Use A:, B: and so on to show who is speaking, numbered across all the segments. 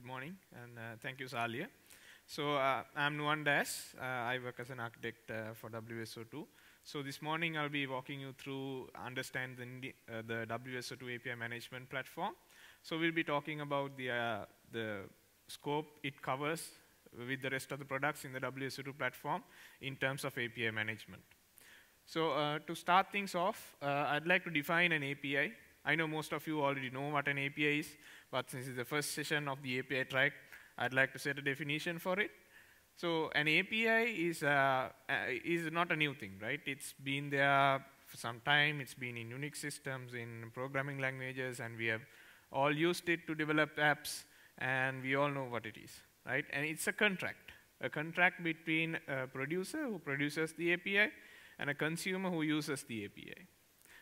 A: good morning, and uh, thank you, Salia. So uh, I'm Nuan Das. Uh, I work as an architect uh, for WSO2. So this morning I'll be walking you through understand the, uh, the WSO2 API management platform. So we'll be talking about the, uh, the scope it covers with the rest of the products in the WSO2 platform in terms of API management. So to start things off, I'd like to define an API. I know most of you already know what an API is, but since it's the first session of the API track, I'd like to set a definition for it. So an API is, uh, uh, is not a new thing, right? It's been there for some time. It's been in Unix systems, in programming languages, and we have all used it to develop apps, and we all know what it is, right? And it's a contract, a contract between a producer who produces the API and a consumer who uses the API.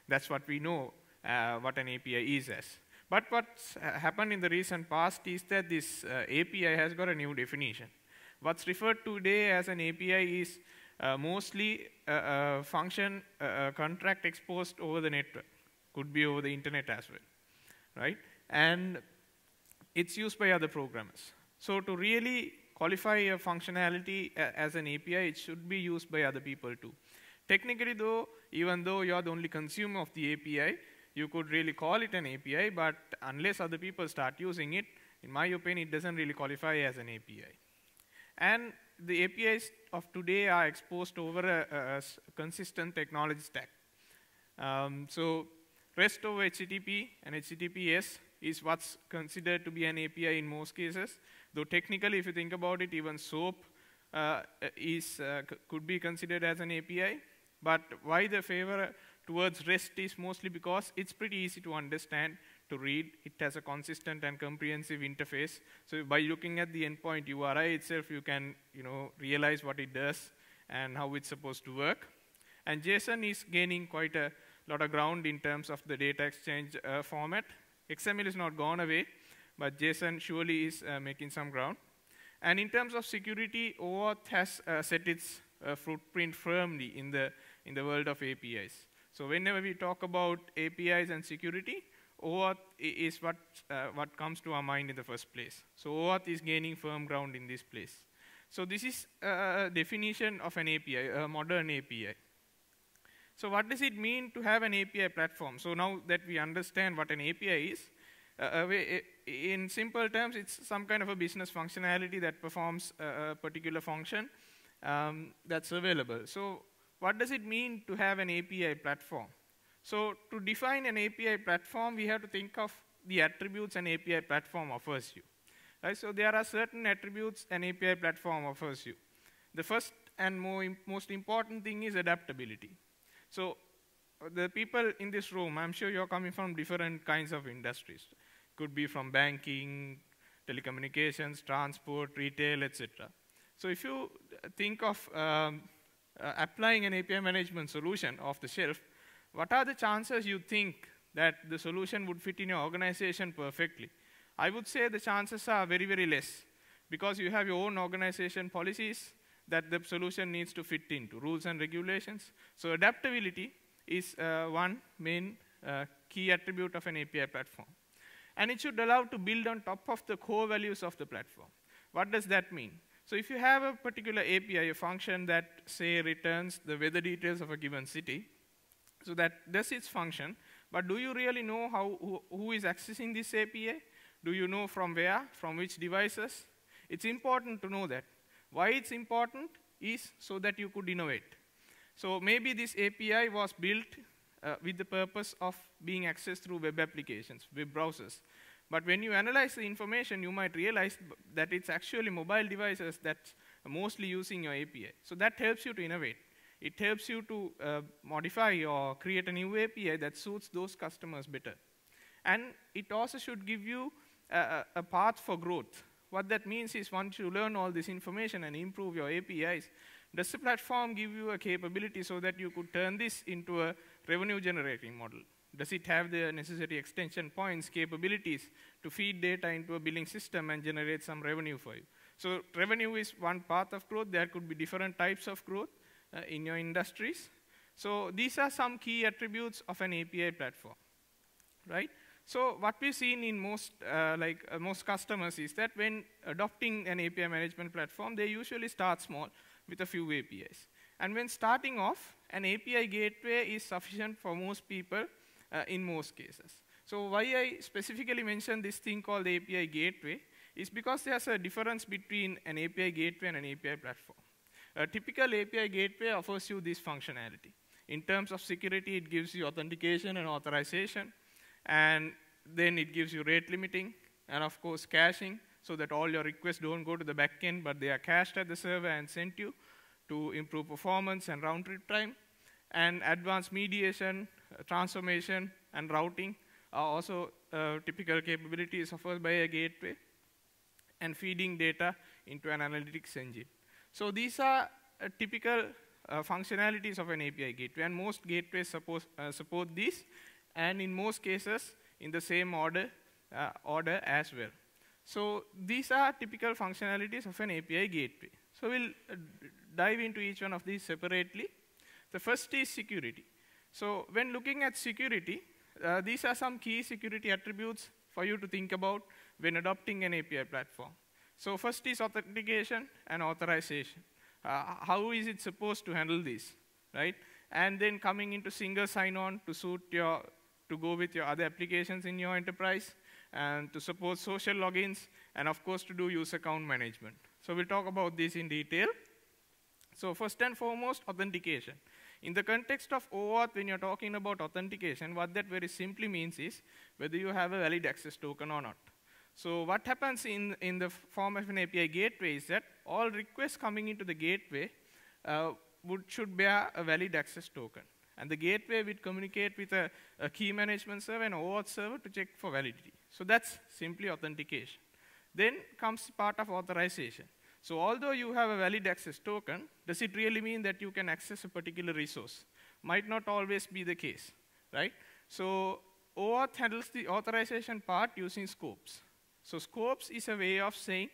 A: That's what we know uh, what an API is as. But what's uh, happened in the recent past is that this uh, API has got a new definition. What's referred to today as an API is uh, mostly a, uh, a uh, function, a, a contract exposed over the network. Could be over the internet as well, right? And it's used by other programmers. So to really qualify a functionality as an API, it should be used by other people too. Technically though, even though you're the only consumer of the API, you could really call it an API, but unless other people start using it, in my opinion, it doesn't really qualify as an API. And the APIs of today are exposed over a, a consistent technology stack. Um, so REST over HTTP and HTTPS is what's considered to be an API in most cases, though technically, if you think about it, even SOAP uh, is, uh, could be considered as an API. But why the favor towards REST is mostly because it's pretty easy to understand, to read. It has a consistent and comprehensive interface. So by looking at the endpoint URI itself, you can you know, realize what it does and how it's supposed to work. And JSON is gaining quite a lot of ground in terms of the data exchange uh, format. XML is not gone away, but JSON surely is uh, making some ground. And in terms of security, OAuth has uh, set its uh, footprint firmly in the, in the world of APIs. So whenever we talk about APIs and security, OAuth is what, uh, what comes to our mind in the first place. So OAuth is gaining firm ground in this place. So this is a definition of an API, a modern API. So what does it mean to have an API platform? So now that we understand what an API is, uh, uh in simple terms, it's some kind of a business functionality that performs a particular function um, that's available. So what does it mean to have an API platform? So to define an API platform, we have to think of the attributes an API platform offers you. Right? So there are certain attributes an API platform offers you. The first and more, most important thing is adaptability. So the people in this room, I'm sure you're coming from different kinds of industries. Could be from banking, telecommunications, transport, retail, etc. So if you think of um, uh, applying an API management solution off the shelf, what are the chances you think that the solution would fit in your organization perfectly? I would say the chances are very, very less because you have your own organization policies that the solution needs to fit into, rules and regulations. So adaptability is uh, one main uh, key attribute of an API platform. And it should allow to build on top of the core values of the platform. What does that mean? So if you have a particular API, a function that, say, returns the weather details of a given city, so that does its function, but do you really know how, who, who is accessing this API? Do you know from where, from which devices? It's important to know that. Why it's important is so that you could innovate. So maybe this API was built uh, with the purpose of being accessed through web applications, web browsers. But when you analyze the information, you might realize that it's actually mobile devices that's mostly using your API. So that helps you to innovate. It helps you to uh, modify or create a new API that suits those customers better. And it also should give you a, a path for growth. What that means is once you learn all this information and improve your APIs, does the platform give you a capability so that you could turn this into a revenue generating model? Does it have the necessary extension points, capabilities to feed data into a billing system and generate some revenue for you? So revenue is one path of growth. There could be different types of growth uh, in your industries. So these are some key attributes of an API platform, right? So what we've seen in most, uh, like, uh, most customers is that when adopting an API management platform, they usually start small with a few APIs. And when starting off, an API gateway is sufficient for most people uh, in most cases. So why I specifically mentioned this thing called API gateway is because there's a difference between an API gateway and an API platform. A typical API gateway offers you this functionality. In terms of security, it gives you authentication and authorization, and then it gives you rate limiting, and of course caching, so that all your requests don't go to the backend, but they are cached at the server and sent you to improve performance and round trip time, and advanced mediation, transformation and routing are also uh, typical capabilities offered by a gateway and feeding data into an analytics engine. So these are uh, typical uh, functionalities of an API gateway, and most gateways uh, support, support these, and in most cases, in the same order, uh, order as well. So these are typical functionalities of an API gateway. So we'll uh, dive into each one of these separately. The first is security. So when looking at security, uh, these are some key security attributes for you to think about when adopting an API platform. So first is authentication and authorization. Uh, how is it supposed to handle this, right? And then coming into single sign-on to suit your, to go with your other applications in your enterprise, and to support social logins, and of course to do user account management. So we'll talk about this in detail. So first and foremost, authentication. In the context of OAuth, when you're talking about authentication, what that very simply means is whether you have a valid access token or not. So what happens in, in the form of an API gateway is that all requests coming into the gateway uh, would, should bear a valid access token. And the gateway would communicate with a, a key management server and OAuth server to check for validity. So that's simply authentication. Then comes part of authorization. So although you have a valid access token, does it really mean that you can access a particular resource? Might not always be the case, right? So OAuth handles the authorization part using scopes. So scopes is a way of saying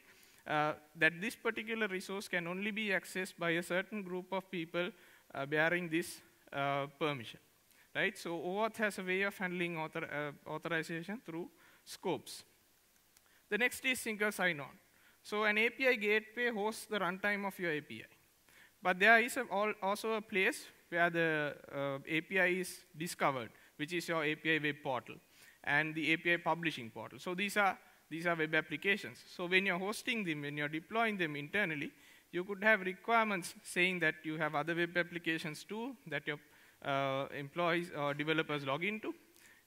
A: uh, that this particular resource can only be accessed by a certain group of people uh, bearing this uh, permission, right? So OAuth has a way of handling author, uh, authorization through scopes. The next is single sign-on. So an API gateway hosts the runtime of your API. But there is a, also a place where the uh, API is discovered, which is your API web portal and the API publishing portal. So these are, these are web applications. So when you're hosting them, when you're deploying them internally, you could have requirements saying that you have other web applications too that your uh, employees or developers log into.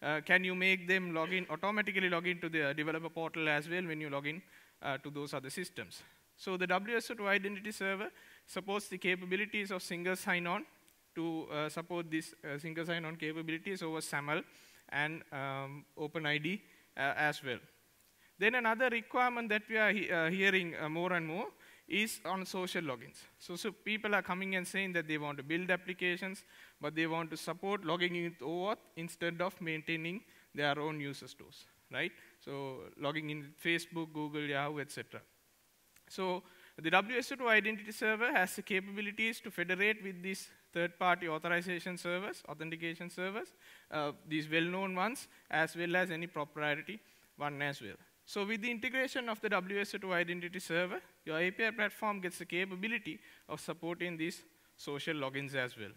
A: Uh, can you make them log in, automatically log into the developer portal as well when you log in uh, to those other systems. So the WSO2 identity server supports the capabilities of single sign-on to uh, support these uh, single sign-on capabilities over SAML and um, OpenID uh, as well. Then another requirement that we are he uh, hearing uh, more and more is on social logins. So, so people are coming and saying that they want to build applications, but they want to support logging in with OAuth instead of maintaining their own user stores, right? So logging in Facebook, Google, Yahoo, etc. So the WSO2 identity server has the capabilities to federate with these third-party authorization servers, authentication servers, uh, these well-known ones, as well as any proprietary one as well. So with the integration of the WSO2 identity server, your API platform gets the capability of supporting these social logins as well.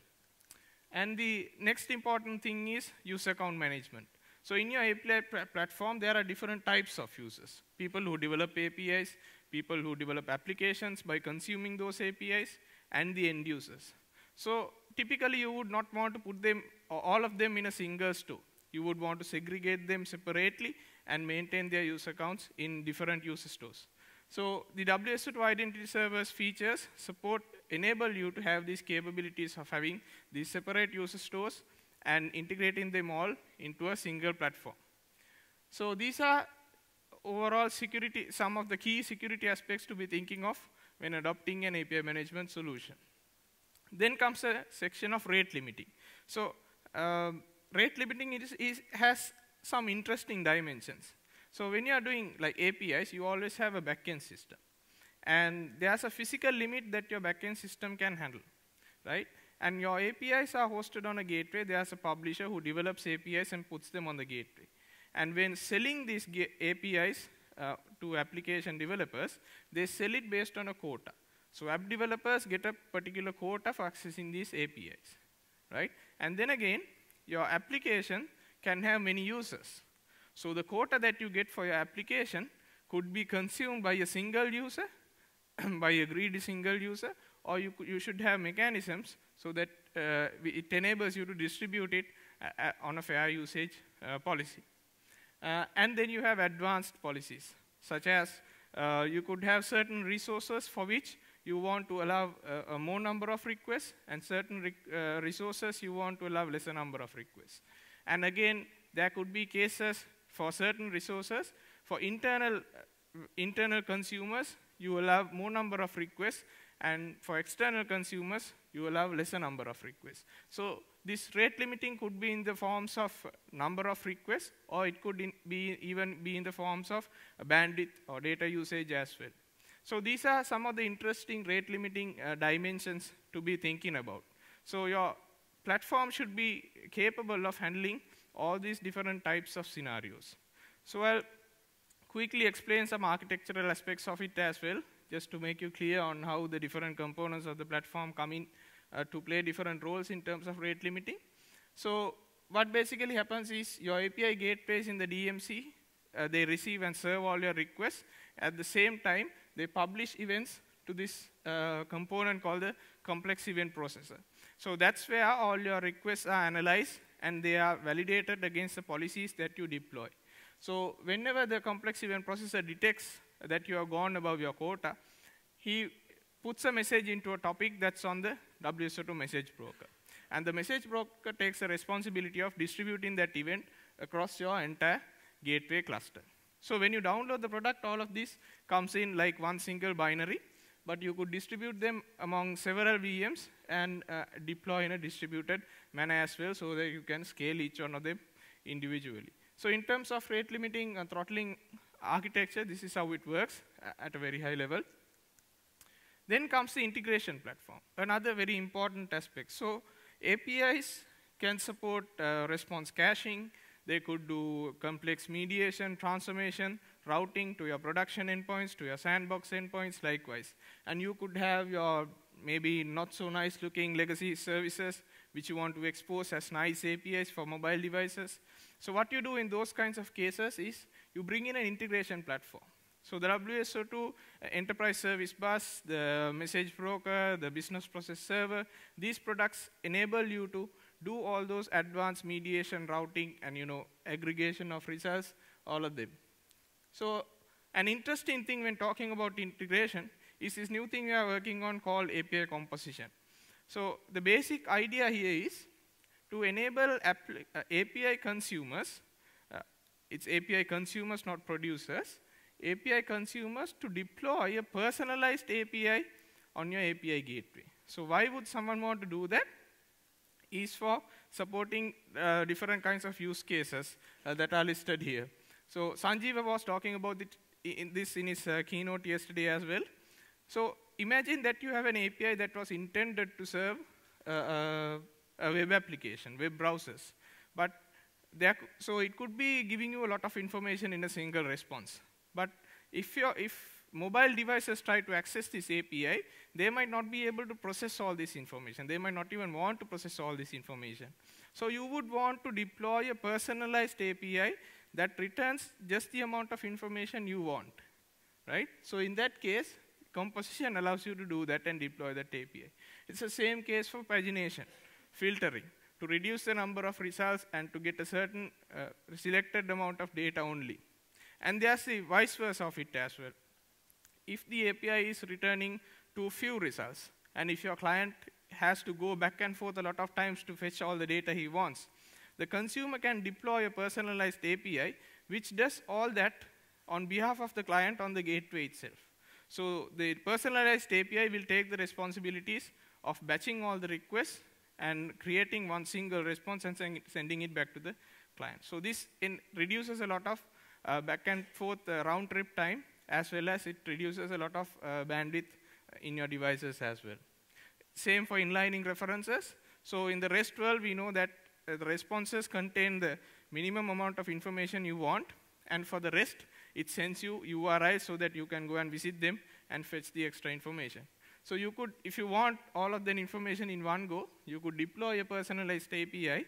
A: And the next important thing is user account management. So in your API platform, there are different types of users. People who develop APIs, people who develop applications by consuming those APIs, and the end users. So typically, you would not want to put them, all of them in a single store. You would want to segregate them separately and maintain their user accounts in different user stores. So the ws 2 identity servers features support enable you to have these capabilities of having these separate user stores and integrating them all into a single platform. So these are overall security, some of the key security aspects to be thinking of when adopting an API management solution. Then comes a section of rate limiting. So um, rate limiting is, is, has some interesting dimensions. So when you are doing like APIs, you always have a backend system. And there's a physical limit that your backend system can handle, right? And your APIs are hosted on a gateway. There's a publisher who develops APIs and puts them on the gateway. And when selling these APIs uh, to application developers, they sell it based on a quota. So app developers get a particular quota for accessing these APIs, right? And then again, your application can have many users. So the quota that you get for your application could be consumed by a single user, by a greedy single user, or you, you should have mechanisms so that uh, it enables you to distribute it uh, uh, on a fair usage policy. and then you have advanced policies, such as you could have certain resources for which you want to allow a, a more number of requests, and certain re resources you want to allow lesser number of requests. And again, there could be cases for certain resources. For internal, uh, internal consumers, you will have more number of requests, and for external consumers, you will have lesser number of requests. So this rate limiting could be in the forms of number of requests, or it could be even be in the forms of bandwidth or data usage as well. So these are some of the interesting rate limiting uh, dimensions to be thinking about. So your platform should be capable of handling all these different types of scenarios. So I'll quickly explain some architectural aspects of it as well, just to make you clear on how the different components of the platform come in uh, to play different roles in terms of rate limiting. So what basically happens is your API gateways in the DMC, uh, they receive and serve all your requests. At the same time, they publish events to this uh, component called the complex event processor. So that's where all your requests are analyzed and they are validated against the policies that you deploy. So whenever the complex event processor detects that you have gone above your quota, he puts a message into a topic that's on the WSO2 message broker. And the message broker takes the responsibility of distributing that event across your entire gateway cluster. So when you download the product, all of this comes in like one single binary, but you could distribute them among several VMs and uh, deploy in a distributed manner as well so that you can scale each one of them individually. So in terms of rate limiting and throttling architecture, this is how it works at a very high level. Then comes the integration platform, another very important aspect. So APIs can support uh, response caching. They could do complex mediation, transformation, routing to your production endpoints, to your sandbox endpoints, likewise. And you could have your maybe not so nice looking legacy services which you want to expose as nice APIs for mobile devices. So what you do in those kinds of cases is you bring in an integration platform. So the WSO2 uh, enterprise service bus, the message broker, the business process server, these products enable you to do all those advanced mediation, routing, and you know aggregation of results, all of them. So an interesting thing when talking about integration is this new thing we are working on called API composition. So the basic idea here is to enable API uh, consumers it's API consumers, not producers. API consumers to deploy a personalized API on your API gateway. So why would someone want to do that? Is for supporting uh, different kinds of use cases uh, that are listed here. So Sanjeeva was talking about in this in his uh, keynote yesterday as well. So imagine that you have an API that was intended to serve uh, uh, a web application, web browsers. But so it could be giving you a lot of information in a single response. But if, if mobile devices try to access this API, they might not be able to process all this information. They might not even want to process all this information. So you would want to deploy a personalized API that returns just the amount of information you want, right? So in that case, composition allows you to do that and deploy that API. It's the same case for pagination, filtering to reduce the number of results and to get a certain uh, selected amount of data only. And there's the vice versa of it as well. If the API is returning too few results, and if your client has to go back and forth a lot of times to fetch all the data he wants, the consumer can deploy a personalized API which does all that on behalf of the client on the gateway itself. So the personalized API will take the responsibilities of batching all the requests and creating one single response and sending it back to the client. So this reduces a lot of uh, back and forth uh, round trip time as well as it reduces a lot of uh, bandwidth in your devices as well. Same for inlining references. So in the REST world, we know that uh, the responses contain the minimum amount of information you want. And for the REST, it sends you URIs so that you can go and visit them and fetch the extra information. So you could, if you want all of that information in one go, you could deploy a personalized API,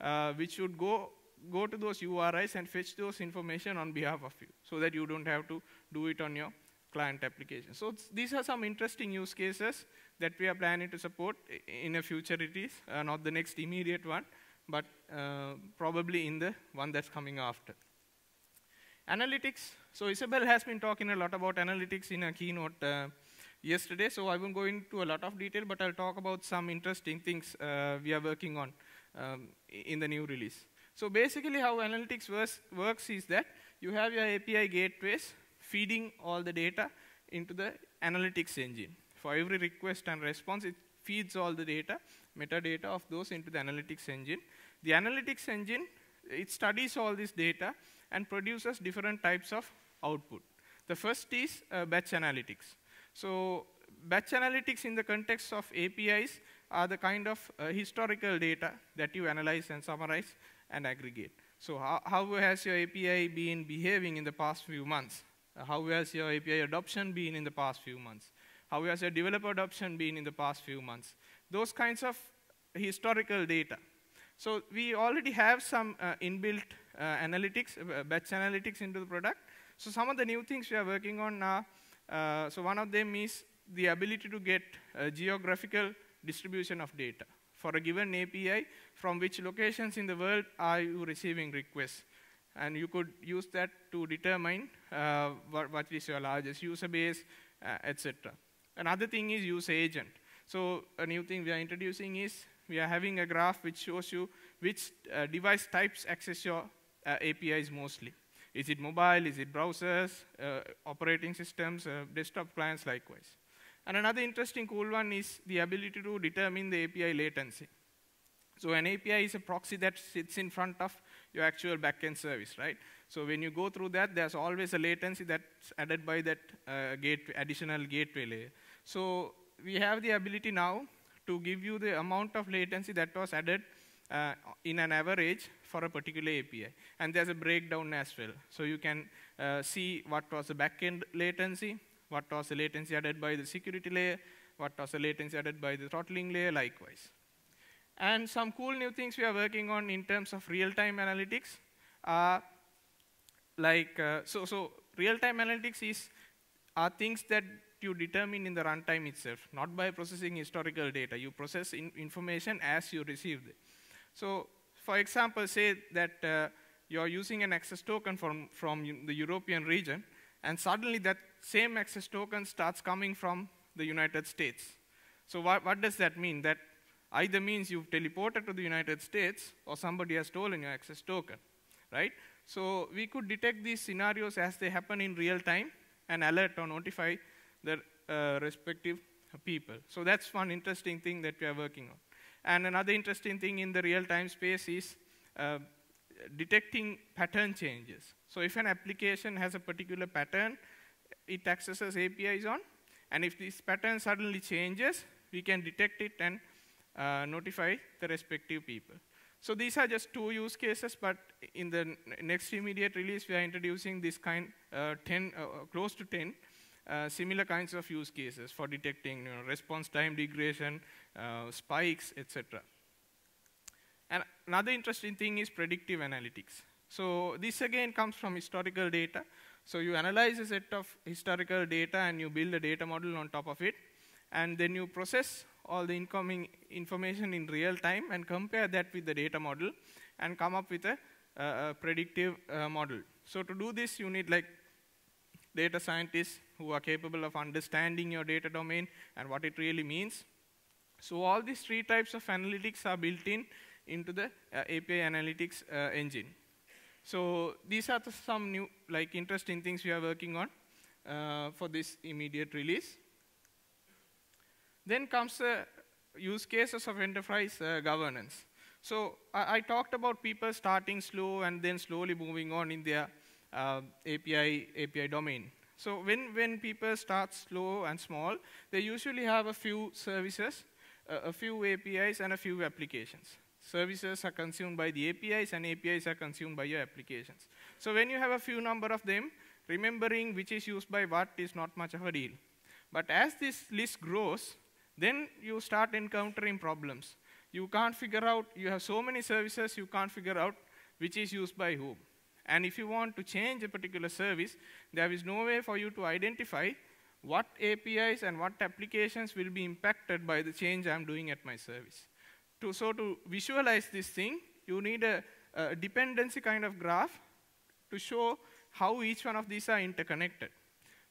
A: uh, which would go, go to those URIs and fetch those information on behalf of you, so that you don't have to do it on your client application. So these are some interesting use cases that we are planning to support in a future it is, uh, not the next immediate one, but uh, probably in the one that's coming after. Analytics, so Isabel has been talking a lot about analytics in a keynote uh, yesterday, so I won't go into a lot of detail, but I'll talk about some interesting things uh, we are working on um, in the new release. So basically how analytics works, works is that you have your API gateways feeding all the data into the analytics engine. For every request and response, it feeds all the data, metadata of those into the analytics engine. The analytics engine, it studies all this data and produces different types of output. The first is uh, batch analytics. So batch analytics in the context of APIs are the kind of uh, historical data that you analyze and summarize and aggregate. So how, how has your API been behaving in the past few months? Uh, how has your API adoption been in the past few months? How has your developer adoption been in the past few months? Those kinds of historical data. So we already have some uh, inbuilt uh, analytics, uh, batch analytics into the product. So some of the new things we are working on are uh, so one of them is the ability to get geographical distribution of data for a given API from which locations in the world are you receiving requests. And you could use that to determine uh, what, what is your largest user base, uh, etc. Another thing is use agent. So a new thing we are introducing is we are having a graph which shows you which uh, device types access your uh, APIs mostly. Is it mobile? Is it browsers, uh, operating systems, uh, desktop clients likewise? And another interesting cool one is the ability to determine the API latency. So an API is a proxy that sits in front of your actual backend service, right? So when you go through that, there's always a latency that's added by that uh, gate, additional gateway layer. So we have the ability now to give you the amount of latency that was added uh, in an average for a particular API. And there's a breakdown as well. So you can uh, see what was the backend latency, what was the latency added by the security layer, what was the latency added by the throttling layer, likewise. And some cool new things we are working on in terms of real-time analytics are like, uh, so, so real-time analytics is, are things that you determine in the runtime itself, not by processing historical data. You process in information as you receive it. So for example, say that uh, you're using an access token from, from the European region, and suddenly that same access token starts coming from the United States. So what, what does that mean? That either means you've teleported to the United States or somebody has stolen your access token, right? So we could detect these scenarios as they happen in real time and alert or notify the uh, respective people. So that's one interesting thing that we are working on. And another interesting thing in the real-time space is uh, detecting pattern changes. So if an application has a particular pattern, it accesses APIs on, and if this pattern suddenly changes, we can detect it and uh, notify the respective people. So these are just two use cases, but in the next immediate release, we are introducing this kind, uh, 10, uh, uh, close to 10 uh, similar kinds of use cases for detecting you know, response time degradation, uh, spikes, etc. And another interesting thing is predictive analytics. So this again comes from historical data. So you analyze a set of historical data and you build a data model on top of it. And then you process all the incoming information in real time and compare that with the data model and come up with a, uh, a predictive uh, model. So to do this, you need like data scientists who are capable of understanding your data domain and what it really means. So all these three types of analytics are built in into the uh, API analytics uh, engine. So these are the, some new, like interesting things we are working on uh, for this immediate release. Then comes the use cases of enterprise uh, governance. So I, I talked about people starting slow and then slowly moving on in their uh, um, API, API domain. So when, when people start slow and small, they usually have a few services, uh, a few APIs, and a few applications. Services are consumed by the APIs, and APIs are consumed by your applications. So when you have a few number of them, remembering which is used by what is not much of a deal. But as this list grows, then you start encountering problems. You can't figure out, you have so many services, you can't figure out which is used by whom. And if you want to change a particular service, there is no way for you to identify what APIs and what applications will be impacted by the change I'm doing at my service. To, so to visualize this thing, you need a, a dependency kind of graph to show how each one of these are interconnected.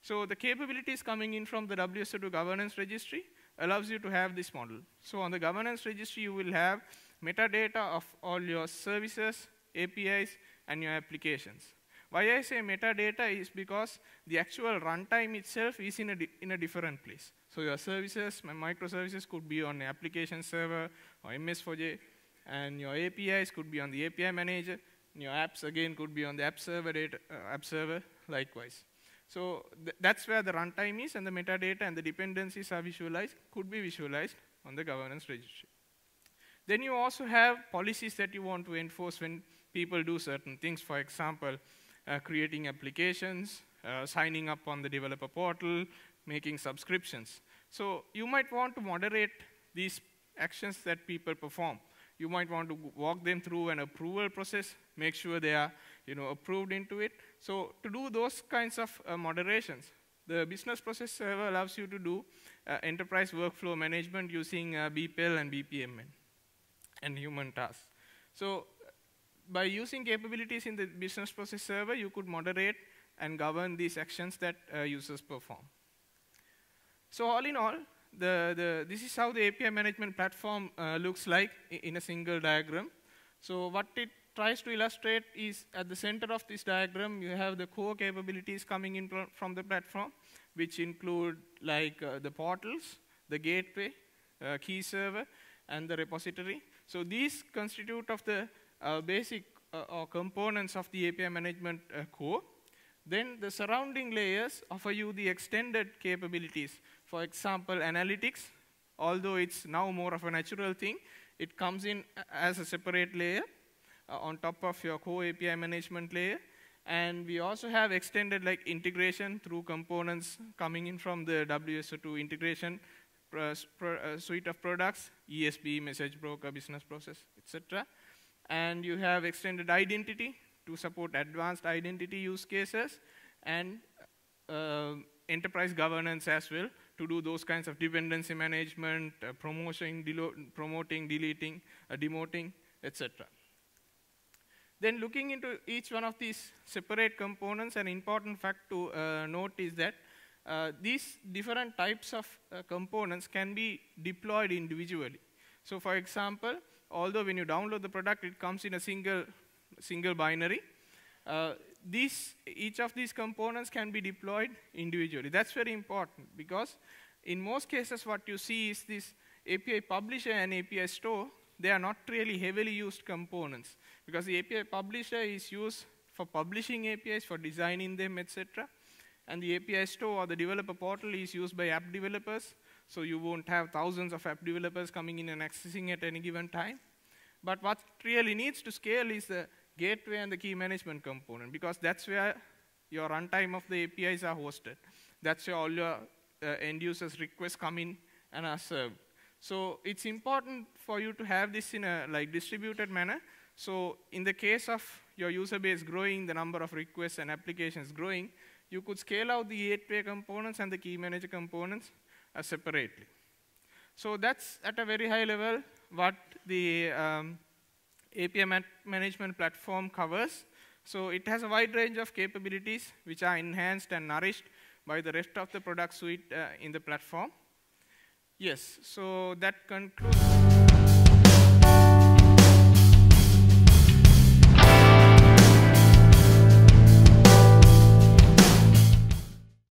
A: So the capabilities coming in from the WSO2 governance registry allows you to have this model. So on the governance registry, you will have metadata of all your services, APIs, and your applications. Why I say metadata is because the actual runtime itself is in a, in a different place. So your services, my microservices could be on the application server or MS4J, and your APIs could be on the API manager, your apps again could be on the app server, data, uh, app server likewise. So th that's where the runtime is and the metadata and the dependencies are visualized, could be visualized on the governance registry. Then you also have policies that you want to enforce when people do certain things. For example, uh, creating applications, uh, signing up on the developer portal, making subscriptions. So you might want to moderate these actions that people perform. You might want to walk them through an approval process, make sure they are you know, approved into it. So to do those kinds of uh, moderations, the business process server allows you to do uh, enterprise workflow management using uh, BPL and BPMN and human tasks. So by using capabilities in the business process server, you could moderate and govern these actions that uh, users perform. So all in all, the, the, this is how the API management platform uh, looks like in a single diagram. So what it tries to illustrate is at the center of this diagram, you have the core capabilities coming in from the platform, which include like uh, the portals, the gateway, uh, key server, and the repository. So these constitute of the basic or components of the API management uh, core. Then the surrounding layers offer you the extended capabilities. For example, analytics, although it's now more of a natural thing, it comes in uh, as a separate layer uh, on top of your core API management layer. And we also have extended like integration through components coming in from the WSO2 integration uh, suite of products, ESB, message broker, business process, etc and you have extended identity to support advanced identity use cases and uh, enterprise governance as well to do those kinds of dependency management, uh, promotion, delo promoting, deleting, uh, demoting, etc. Then looking into each one of these separate components, an important fact to uh, note is that uh, these different types of uh, components can be deployed individually. So for example, although when you download the product, it comes in a single, single binary. Uh, these, each of these components can be deployed individually. That's very important because in most cases what you see is this API publisher and API store, they are not really heavily used components because the API publisher is used for publishing APIs, for designing them, etc. And the API store or the developer portal is used by app developers so you won't have thousands of app developers coming in and accessing at any given time. But what really needs to scale is the gateway and the key management component, because that's where your runtime of the APIs are hosted. That's where all your uh, end users' requests come in and are served. So it's important for you to have this in a like distributed manner. So in the case of your user base growing, the number of requests and applications growing, you could scale out the gateway components and the key manager components uh, separately. So that's at a very high level what the um, API management platform covers. So it has a wide range of capabilities which are enhanced and nourished by the rest of the product suite uh, in the platform. Yes, so that concludes.